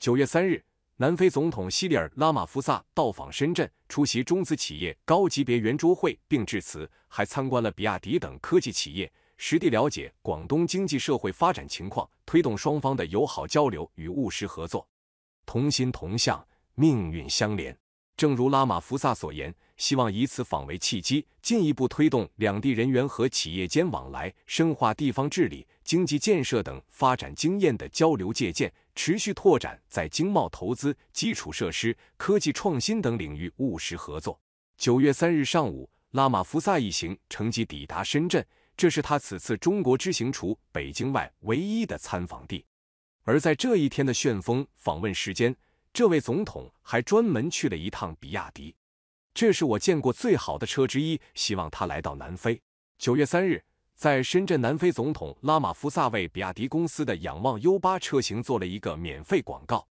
九月三日，南非总统西里尔·拉马福萨到访深圳，出席中资企业高级别圆桌会并致辞，还参观了比亚迪等科技企业，实地了解广东经济社会发展情况，推动双方的友好交流与务实合作。同心同向，命运相连。正如拉马福萨所言，希望以此访为契机，进一步推动两地人员和企业间往来，深化地方治理、经济建设等发展经验的交流借鉴。持续拓展在经贸、投资、基础设施、科技创新等领域务实合作。九月三日上午，拉马福萨一行乘机抵达深圳，这是他此次中国之行除北京外唯一的参访地。而在这一天的旋风访问时间，这位总统还专门去了一趟比亚迪，这是我见过最好的车之一。希望他来到南非。九月三日。在深圳，南非总统拉马福萨为比亚迪公司的仰望 U8 车型做了一个免费广告。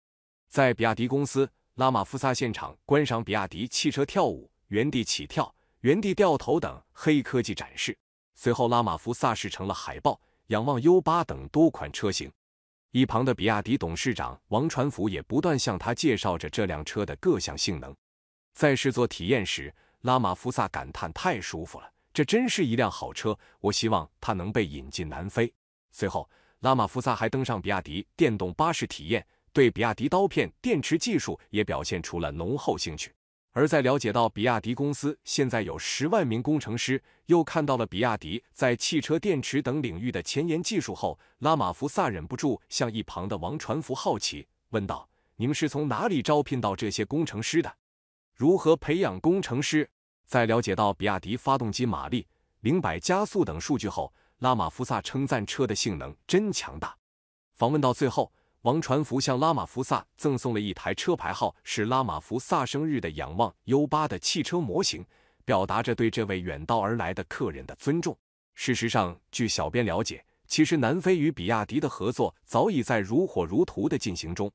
在比亚迪公司，拉马福萨现场观赏比亚迪汽车跳舞、原地起跳、原地掉头等黑科技展示。随后，拉马福萨试乘了海豹、仰望 U8 等多款车型。一旁的比亚迪董事长王传福也不断向他介绍着这辆车的各项性能。在试坐体验时，拉马福萨感叹：“太舒服了。”这真是一辆好车，我希望它能被引进南非。随后，拉马福萨还登上比亚迪电动巴士体验，对比亚迪刀片电池技术也表现出了浓厚兴趣。而在了解到比亚迪公司现在有十万名工程师，又看到了比亚迪在汽车电池等领域的前沿技术后，拉马福萨忍不住向一旁的王传福好奇问道：“你们是从哪里招聘到这些工程师的？如何培养工程师？”在了解到比亚迪发动机马力、零百加速等数据后，拉马福萨称赞车的性能真强大。访问到最后，王传福向拉马福萨赠送了一台车牌号是拉马福萨生日的仰望 U8 的汽车模型，表达着对这位远道而来的客人的尊重。事实上，据小编了解，其实南非与比亚迪的合作早已在如火如荼的进行中，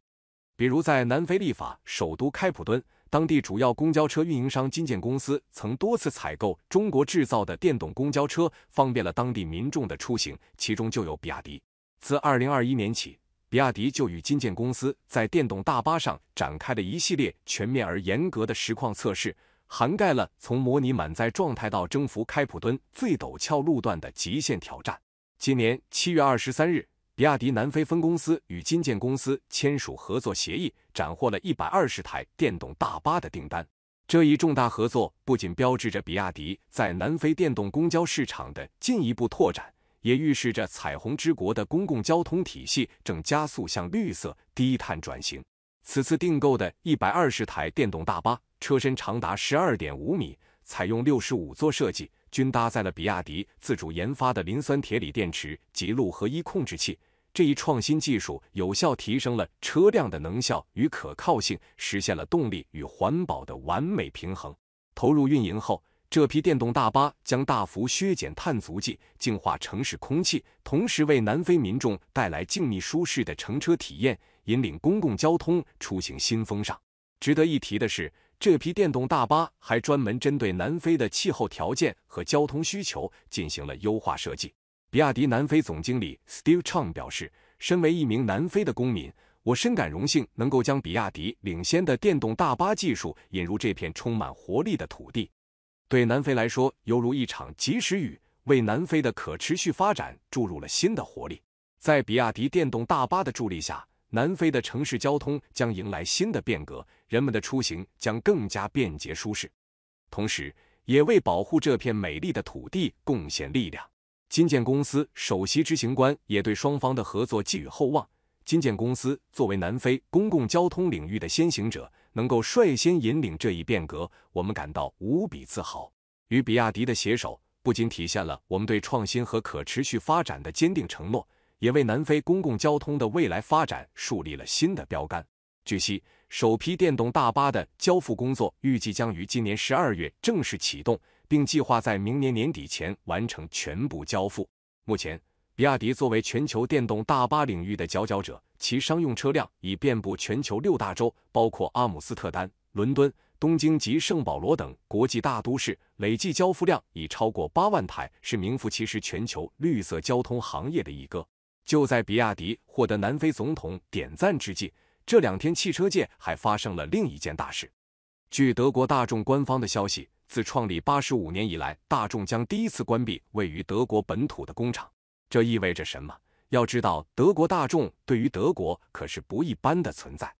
比如在南非立法首都开普敦。当地主要公交车运营商金建公司曾多次采购中国制造的电动公交车，方便了当地民众的出行。其中就有比亚迪。自2021年起，比亚迪就与金建公司在电动大巴上展开了一系列全面而严格的实况测试，涵盖了从模拟满载状态到征服开普敦最陡峭路段的极限挑战。今年7月23日。比亚迪南非分公司与金建公司签署合作协议，斩获了一百二十台电动大巴的订单。这一重大合作不仅标志着比亚迪在南非电动公交市场的进一步拓展，也预示着彩虹之国的公共交通体系正加速向绿色低碳转型。此次订购的一百二十台电动大巴，车身长达十二点五米，采用六十五座设计，均搭载了比亚迪自主研发的磷酸铁锂电池及路合一控制器。这一创新技术有效提升了车辆的能效与可靠性，实现了动力与环保的完美平衡。投入运营后，这批电动大巴将大幅削减碳足迹，净化城市空气，同时为南非民众带来静谧舒适的乘车体验，引领公共交通出行新风尚。值得一提的是，这批电动大巴还专门针对南非的气候条件和交通需求进行了优化设计。比亚迪南非总经理 Steve Chang 表示：“身为一名南非的公民，我深感荣幸能够将比亚迪领先的电动大巴技术引入这片充满活力的土地。对南非来说，犹如一场及时雨，为南非的可持续发展注入了新的活力。在比亚迪电动大巴的助力下，南非的城市交通将迎来新的变革，人们的出行将更加便捷舒适，同时也为保护这片美丽的土地贡献力量。”金建公司首席执行官也对双方的合作寄予厚望。金建公司作为南非公共交通领域的先行者，能够率先引领这一变革，我们感到无比自豪。与比亚迪的携手，不仅体现了我们对创新和可持续发展的坚定承诺，也为南非公共交通的未来发展树立了新的标杆。据悉，首批电动大巴的交付工作预计将于今年十二月正式启动。并计划在明年年底前完成全部交付。目前，比亚迪作为全球电动大巴领域的佼佼者，其商用车辆已遍布全球六大洲，包括阿姆斯特丹、伦敦、东京及圣保罗等国际大都市，累计交付量已超过八万台，是名副其实全球绿色交通行业的一哥。就在比亚迪获得南非总统点赞之际，这两天汽车界还发生了另一件大事。据德国大众官方的消息。自创立八十五年以来，大众将第一次关闭位于德国本土的工厂，这意味着什么？要知道，德国大众对于德国可是不一般的存在。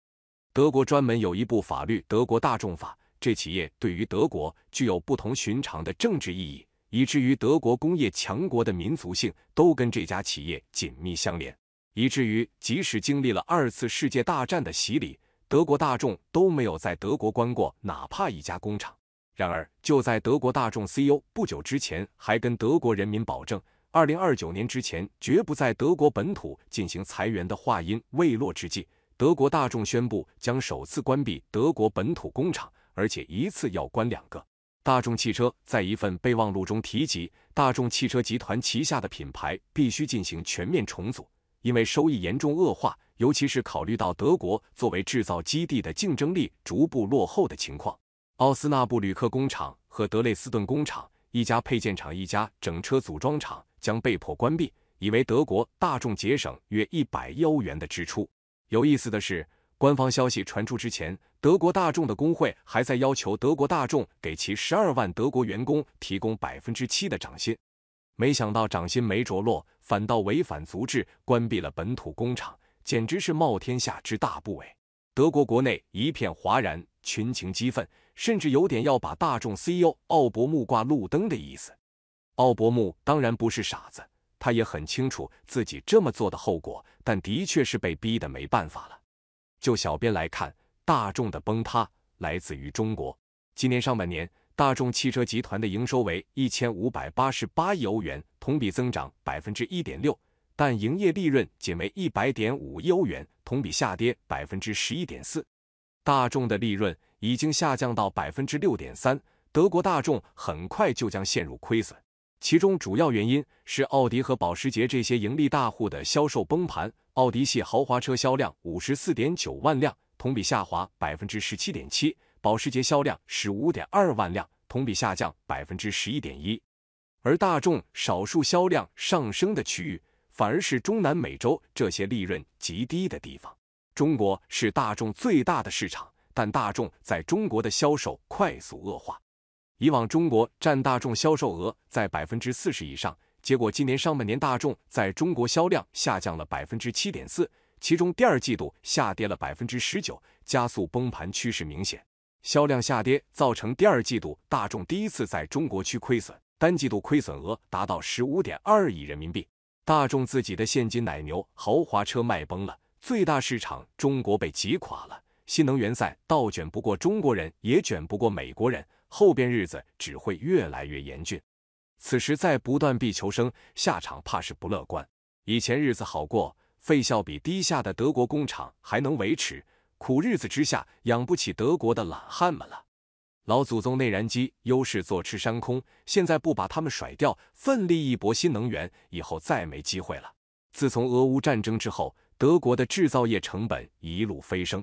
德国专门有一部法律——德国大众法，这企业对于德国具有不同寻常的政治意义，以至于德国工业强国的民族性都跟这家企业紧密相连。以至于，即使经历了二次世界大战的洗礼，德国大众都没有在德国关过哪怕一家工厂。然而，就在德国大众 CEO 不久之前还跟德国人民保证，二零二九年之前绝不在德国本土进行裁员的话音未落之际，德国大众宣布将首次关闭德国本土工厂，而且一次要关两个。大众汽车在一份备忘录中提及，大众汽车集团旗下的品牌必须进行全面重组，因为收益严重恶化，尤其是考虑到德国作为制造基地的竞争力逐步落后的情况。奥斯纳布吕克工厂和德累斯顿工厂，一家配件厂，一家整车组装厂将被迫关闭，以为德国大众节省约一百亿欧元的支出。有意思的是，官方消息传出之前，德国大众的工会还在要求德国大众给其十二万德国员工提供百分之七的涨薪，没想到涨薪没着落，反倒违反足制，关闭了本土工厂，简直是冒天下之大不韪。德国国内一片哗然，群情激愤。甚至有点要把大众 CEO 奥博木挂路灯的意思。奥博木当然不是傻子，他也很清楚自己这么做的后果，但的确是被逼的没办法了。就小编来看，大众的崩塌来自于中国。今年上半年，大众汽车集团的营收为一千五百八十八亿欧元，同比增长百分之一点六，但营业利润仅为一百点五亿欧元，同比下跌百分之十一点四。大众的利润。已经下降到百分之六点三，德国大众很快就将陷入亏损。其中主要原因是奥迪和保时捷这些盈利大户的销售崩盘。奥迪系豪华车销量五十四点九万辆，同比下滑百分之十七点七；保时捷销量十五点二万辆，同比下降百分之十一点一。而大众少数销量上升的区域，反而是中南美洲这些利润极低的地方。中国是大众最大的市场。但大众在中国的销售快速恶化。以往中国占大众销售额在百分之四十以上，结果今年上半年大众在中国销量下降了百分之七点四，其中第二季度下跌了百分之十九，加速崩盘趋势明显。销量下跌造成第二季度大众第一次在中国区亏损，单季度亏损额达到十五点二亿人民币。大众自己的现金奶牛豪华车卖崩了，最大市场中国被挤垮了。新能源赛倒卷不过中国人，也卷不过美国人，后边日子只会越来越严峻。此时再不断币求生，下场怕是不乐观。以前日子好过，费效比低下的德国工厂还能维持，苦日子之下养不起德国的懒汉们了。老祖宗内燃机优势坐吃山空，现在不把他们甩掉，奋力一搏新能源，以后再没机会了。自从俄乌战争之后，德国的制造业成本一路飞升。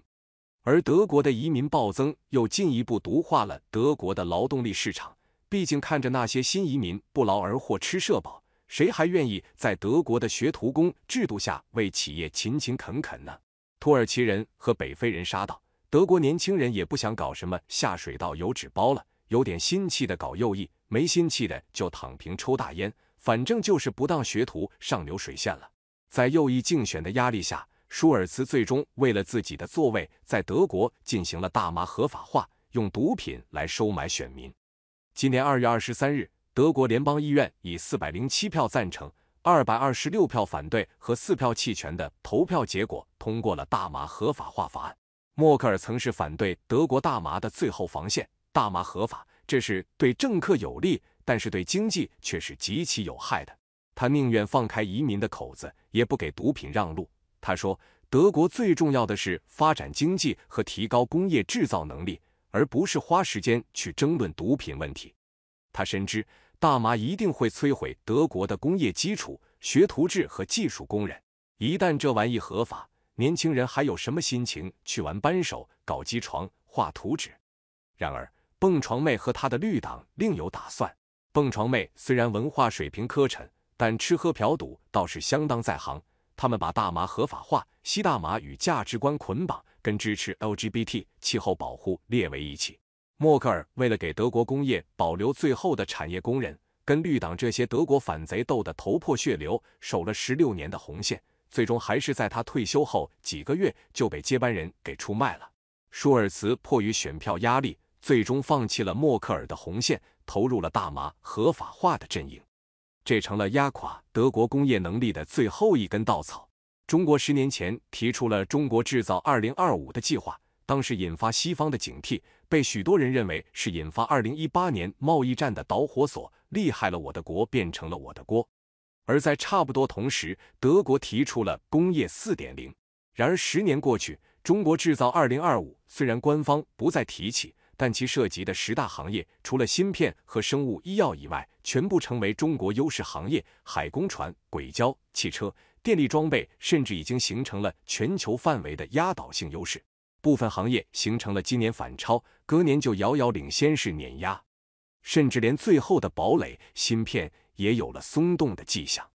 而德国的移民暴增，又进一步毒化了德国的劳动力市场。毕竟看着那些新移民不劳而获吃社保，谁还愿意在德国的学徒工制度下为企业勤勤恳恳呢？土耳其人和北非人杀到，德国年轻人也不想搞什么下水道油纸包了，有点心气的搞右翼，没心气的就躺平抽大烟，反正就是不当学徒上流水线了。在右翼竞选的压力下，舒尔茨最终为了自己的座位，在德国进行了大麻合法化，用毒品来收买选民。今年二月二十三日，德国联邦议院以四百零七票赞成、二百二十六票反对和四票弃权的投票结果，通过了大麻合法化法案。默克尔曾是反对德国大麻的最后防线，大麻合法，这是对政客有利，但是对经济却是极其有害的。他宁愿放开移民的口子，也不给毒品让路。他说：“德国最重要的是发展经济和提高工业制造能力，而不是花时间去争论毒品问题。”他深知大麻一定会摧毁德国的工业基础、学徒制和技术工人。一旦这玩意合法，年轻人还有什么心情去玩扳手、搞机床、画图纸？然而，蹦床妹和她的绿党另有打算。蹦床妹虽然文化水平磕碜，但吃喝嫖赌倒是相当在行。他们把大麻合法化，吸大麻与价值观捆绑，跟支持 LGBT、气候保护列为一起。默克尔为了给德国工业保留最后的产业工人，跟绿党这些德国反贼斗得头破血流，守了十六年的红线，最终还是在他退休后几个月就被接班人给出卖了。舒尔茨迫于选票压力，最终放弃了默克尔的红线，投入了大麻合法化的阵营。这成了压垮德国工业能力的最后一根稻草。中国十年前提出了“中国制造二零二五”的计划，当时引发西方的警惕，被许多人认为是引发二零一八年贸易战的导火索。厉害了我的国，变成了我的锅。而在差不多同时，德国提出了工业四点零。然而十年过去，“中国制造二零二五”虽然官方不再提起。但其涉及的十大行业，除了芯片和生物医药以外，全部成为中国优势行业。海工船、轨交、汽车、电力装备，甚至已经形成了全球范围的压倒性优势。部分行业形成了今年反超，隔年就遥遥领先式碾压，甚至连最后的堡垒——芯片，也有了松动的迹象。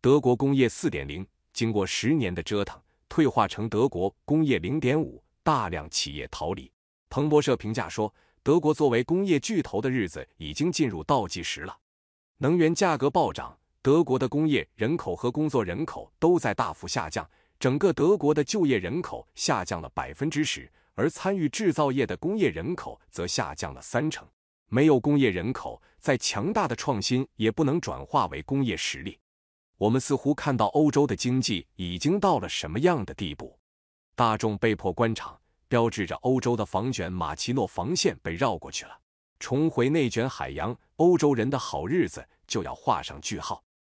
德国工业四点零，经过十年的折腾，退化成德国工业零点五，大量企业逃离。彭博社评价说：“德国作为工业巨头的日子已经进入倒计时了。能源价格暴涨，德国的工业人口和工作人口都在大幅下降。整个德国的就业人口下降了百分之十，而参与制造业的工业人口则下降了三成。没有工业人口，再强大的创新也不能转化为工业实力。我们似乎看到欧洲的经济已经到了什么样的地步？大众被迫关厂。”标志着欧洲的防卷马奇诺防线被绕过去了，重回内卷海洋，欧洲人的好日子就要画上句号。